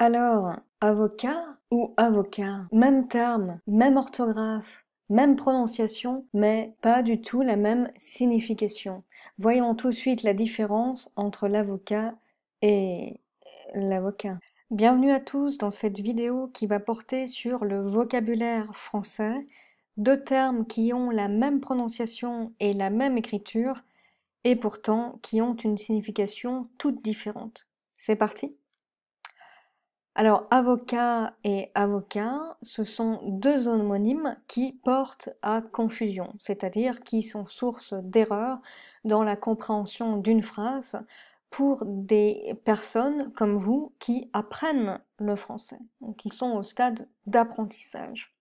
Alors, avocat ou avocat, même terme, même orthographe, même prononciation, mais pas du tout la même signification. Voyons tout de suite la différence entre l'avocat et l'avocat. Bienvenue à tous dans cette vidéo qui va porter sur le vocabulaire français, deux termes qui ont la même prononciation et la même écriture, et pourtant qui ont une signification toute différente. C'est parti alors, avocat et avocat, ce sont deux homonymes qui portent à confusion, c'est-à-dire qui sont source d'erreurs dans la compréhension d'une phrase pour des personnes comme vous qui apprennent le français, donc qui sont au stade d'apprentissage.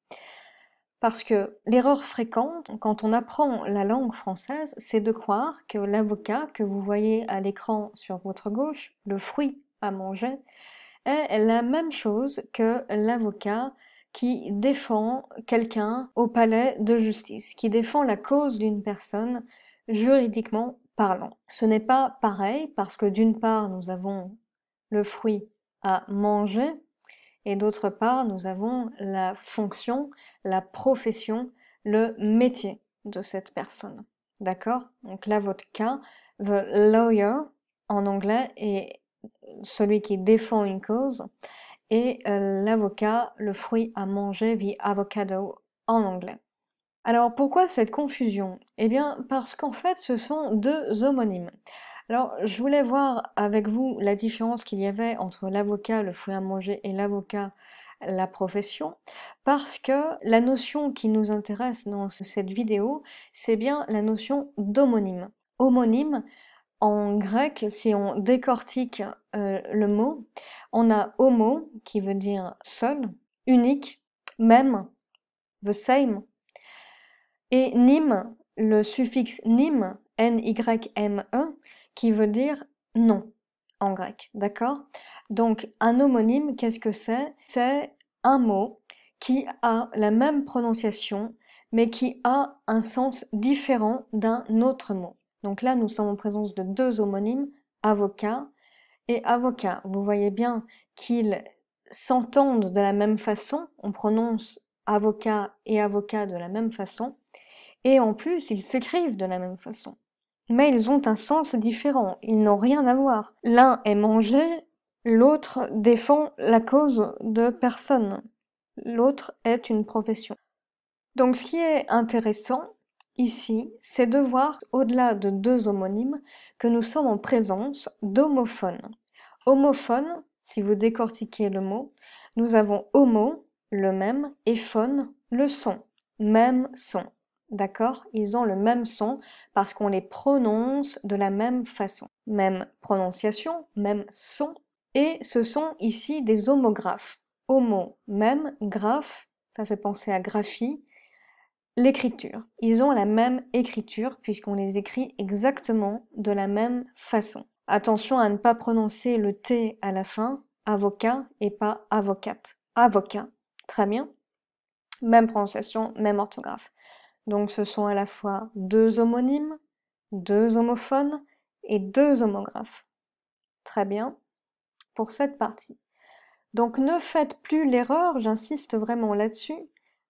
Parce que l'erreur fréquente quand on apprend la langue française, c'est de croire que l'avocat que vous voyez à l'écran sur votre gauche, le fruit à manger, est la même chose que l'avocat qui défend quelqu'un au palais de justice, qui défend la cause d'une personne juridiquement parlant. Ce n'est pas pareil parce que d'une part, nous avons le fruit à manger et d'autre part, nous avons la fonction, la profession, le métier de cette personne. D'accord Donc l'avocat, the lawyer en anglais, est celui qui défend une cause, et euh, l'avocat, le fruit à manger, vit avocado en anglais. Alors pourquoi cette confusion Eh bien parce qu'en fait ce sont deux homonymes. Alors je voulais voir avec vous la différence qu'il y avait entre l'avocat, le fruit à manger, et l'avocat, la profession, parce que la notion qui nous intéresse dans cette vidéo, c'est bien la notion d'homonyme. Homonyme, en grec, si on décortique euh, le mot, on a homo qui veut dire seul, unique, même, the same, et nym, le suffixe nym, N-Y-M-E, qui veut dire non en grec, d'accord Donc un homonyme, qu'est-ce que c'est C'est un mot qui a la même prononciation, mais qui a un sens différent d'un autre mot. Donc là, nous sommes en présence de deux homonymes, avocat et avocat. Vous voyez bien qu'ils s'entendent de la même façon. On prononce avocat et avocat de la même façon. Et en plus, ils s'écrivent de la même façon. Mais ils ont un sens différent. Ils n'ont rien à voir. L'un est mangé, l'autre défend la cause de personne. L'autre est une profession. Donc ce qui est intéressant, ici, c'est de voir, au-delà de deux homonymes, que nous sommes en présence d'homophones. Homophone, si vous décortiquez le mot, nous avons homo, le même, et phone, le son, même son. D'accord Ils ont le même son parce qu'on les prononce de la même façon. Même prononciation, même son. Et ce sont ici des homographes. Homo, même, graphe, ça fait penser à graphie, l'écriture. Ils ont la même écriture puisqu'on les écrit exactement de la même façon. Attention à ne pas prononcer le T à la fin, avocat et pas avocate. Avocat, très bien. Même prononciation, même orthographe. Donc ce sont à la fois deux homonymes, deux homophones et deux homographes. Très bien pour cette partie. Donc ne faites plus l'erreur, j'insiste vraiment là-dessus,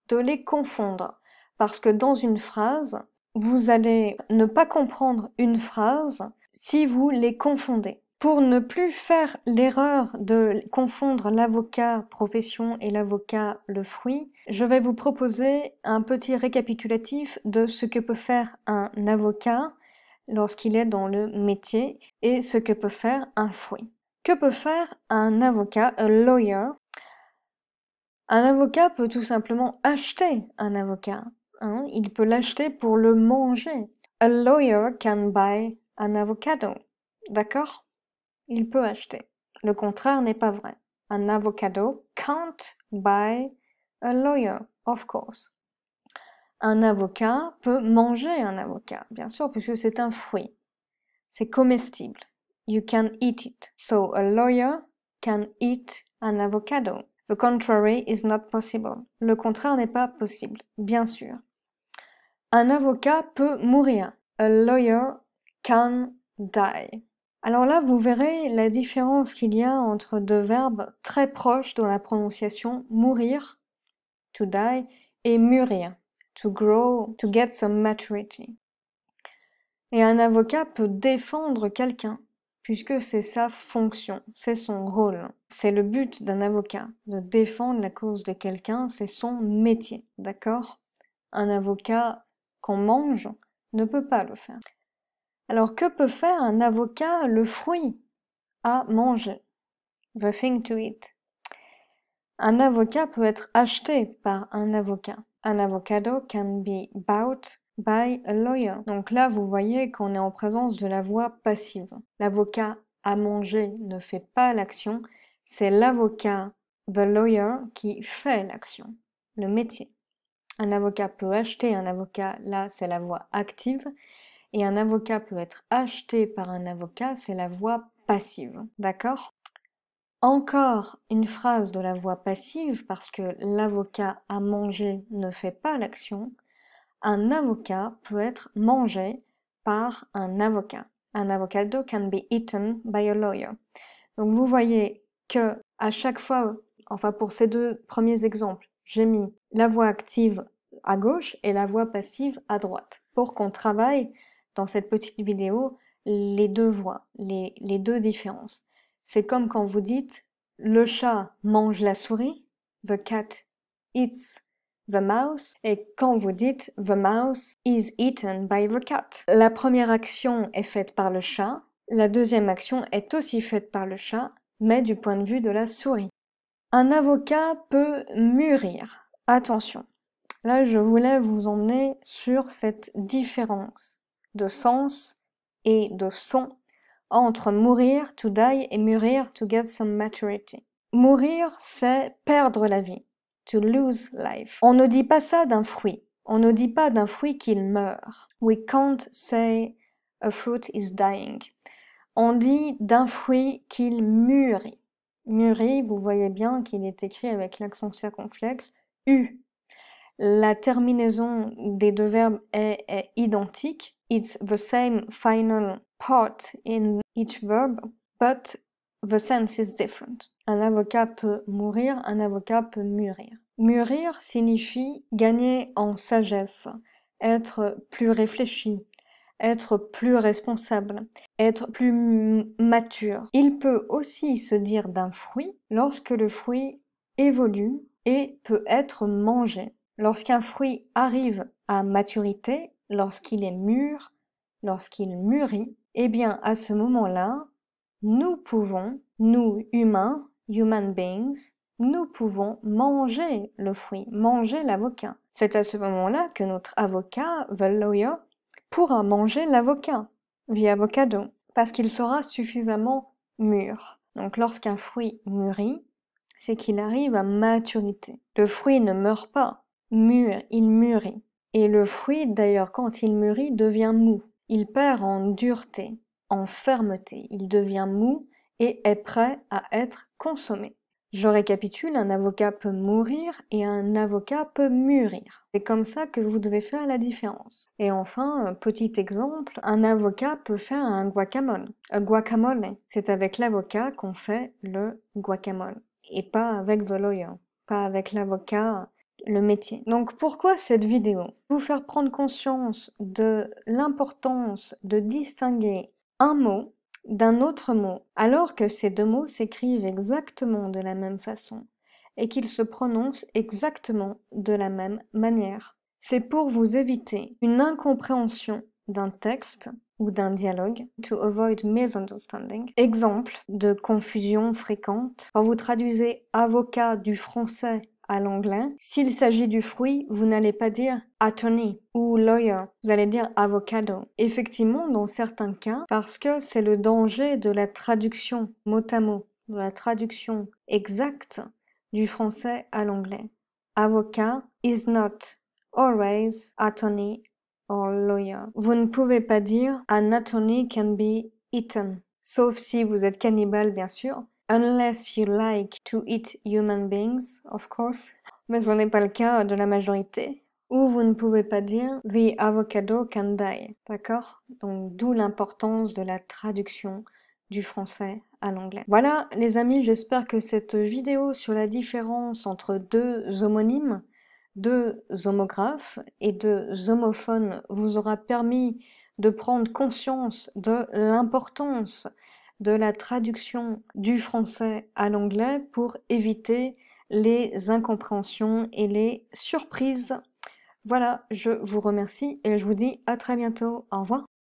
de les confondre parce que dans une phrase, vous allez ne pas comprendre une phrase si vous les confondez. Pour ne plus faire l'erreur de confondre l'avocat profession et l'avocat le fruit, je vais vous proposer un petit récapitulatif de ce que peut faire un avocat lorsqu'il est dans le métier et ce que peut faire un fruit. Que peut faire un avocat, un lawyer Un avocat peut tout simplement acheter un avocat. Hein, il peut l'acheter pour le manger. A lawyer can buy an avocado. D'accord Il peut acheter. Le contraire n'est pas vrai. Un avocado can't buy a lawyer, of course. Un avocat peut manger un avocat, bien sûr, puisque c'est un fruit. C'est comestible. You can eat it. So a lawyer can eat an avocado. The contrary is not possible. Le contraire n'est pas possible, bien sûr. Un avocat peut mourir. A lawyer can die. Alors là, vous verrez la différence qu'il y a entre deux verbes très proches dans la prononciation mourir, to die, et mûrir, to grow, to get some maturity. Et un avocat peut défendre quelqu'un, puisque c'est sa fonction, c'est son rôle. C'est le but d'un avocat, de défendre la cause de quelqu'un, c'est son métier, d'accord Un avocat mange ne peut pas le faire. Alors que peut faire un avocat le fruit à manger The thing to eat. Un avocat peut être acheté par un avocat. An avocado can be bought by a lawyer. Donc là, vous voyez qu'on est en présence de la voix passive. L'avocat à manger ne fait pas l'action, c'est l'avocat, the lawyer, qui fait l'action, le métier. Un avocat peut acheter un avocat, là c'est la voie active, et un avocat peut être acheté par un avocat, c'est la voie passive. D'accord Encore une phrase de la voie passive, parce que l'avocat à manger ne fait pas l'action. Un avocat peut être mangé par un avocat. Un avocado can be eaten by a lawyer. Donc vous voyez que à chaque fois, enfin pour ces deux premiers exemples, j'ai mis la voix active à gauche et la voix passive à droite pour qu'on travaille dans cette petite vidéo les deux voix, les, les deux différences. C'est comme quand vous dites le chat mange la souris, the cat eats the mouse, et quand vous dites the mouse is eaten by the cat. La première action est faite par le chat, la deuxième action est aussi faite par le chat, mais du point de vue de la souris. Un avocat peut mûrir, Attention, là je voulais vous emmener sur cette différence de sens et de son entre mourir to die et mûrir to get some maturity. Mourir, c'est perdre la vie, to lose life. On ne dit pas ça d'un fruit. On ne dit pas d'un fruit qu'il meurt. We can't say a fruit is dying. On dit d'un fruit qu'il mûrit. Mûrit, vous voyez bien qu'il est écrit avec l'accent circonflexe. La terminaison des deux verbes est, identique. It's the same final part in each verb, but the sense is different. Un avocat peut mourir, un avocat peut mûrir. Mûrir signifie gagner en sagesse, être plus réfléchi, être plus responsable, être plus mature. Il peut aussi se dire d'un fruit lorsque le fruit évolue et peut être mangé. Lorsqu'un fruit arrive à maturité, lorsqu'il est mûr, lorsqu'il mûrit, eh bien à ce moment-là, nous pouvons, nous humains, human beings, nous pouvons manger le fruit, manger l'avocat. C'est à ce moment-là que notre avocat, the lawyer, pourra manger l'avocat, via avocado, parce qu'il sera suffisamment mûr. Donc lorsqu'un fruit mûrit, c'est qu'il arrive à maturité. Le fruit ne meurt pas, mûre, il mûrit. Et le fruit, d'ailleurs, quand il mûrit, devient mou. Il perd en dureté, en fermeté. Il devient mou et est prêt à être consommé. Je récapitule, un avocat peut mourir et un avocat peut mûrir. C'est comme ça que vous devez faire la différence. Et enfin, euh, petit exemple, un avocat peut faire un guacamole. Un euh, guacamole, c'est avec l'avocat qu'on fait le guacamole et pas avec vos pas avec l'avocat, le métier. Donc pourquoi cette vidéo Vous faire prendre conscience de l'importance de distinguer un mot d'un autre mot, alors que ces deux mots s'écrivent exactement de la même façon et qu'ils se prononcent exactement de la même manière. C'est pour vous éviter une incompréhension d'un texte ou d'un dialogue, to avoid misunderstanding. Exemple de confusion fréquente. Quand vous traduisez avocat du français à l'anglais, s'il s'agit du fruit, vous n'allez pas dire attorney ou lawyer, vous allez dire avocado. Effectivement, dans certains cas, parce que c'est le danger de la traduction mot à mot, de la traduction exacte du français à l'anglais. Avocat is not always attorney lawyer. Vous ne pouvez pas dire an attorney can be eaten, sauf si vous êtes cannibale bien sûr. Unless you like to eat human beings, of course. Mais ce n'est pas le cas de la majorité. Ou vous ne pouvez pas dire the avocado can die. D'accord Donc d'où l'importance de la traduction du français à l'anglais. Voilà les amis, j'espère que cette vidéo sur la différence entre deux homonymes deux homographes et deux homophones vous aura permis de prendre conscience de l'importance de la traduction du français à l'anglais pour éviter les incompréhensions et les surprises. Voilà, je vous remercie et je vous dis à très bientôt. Au revoir.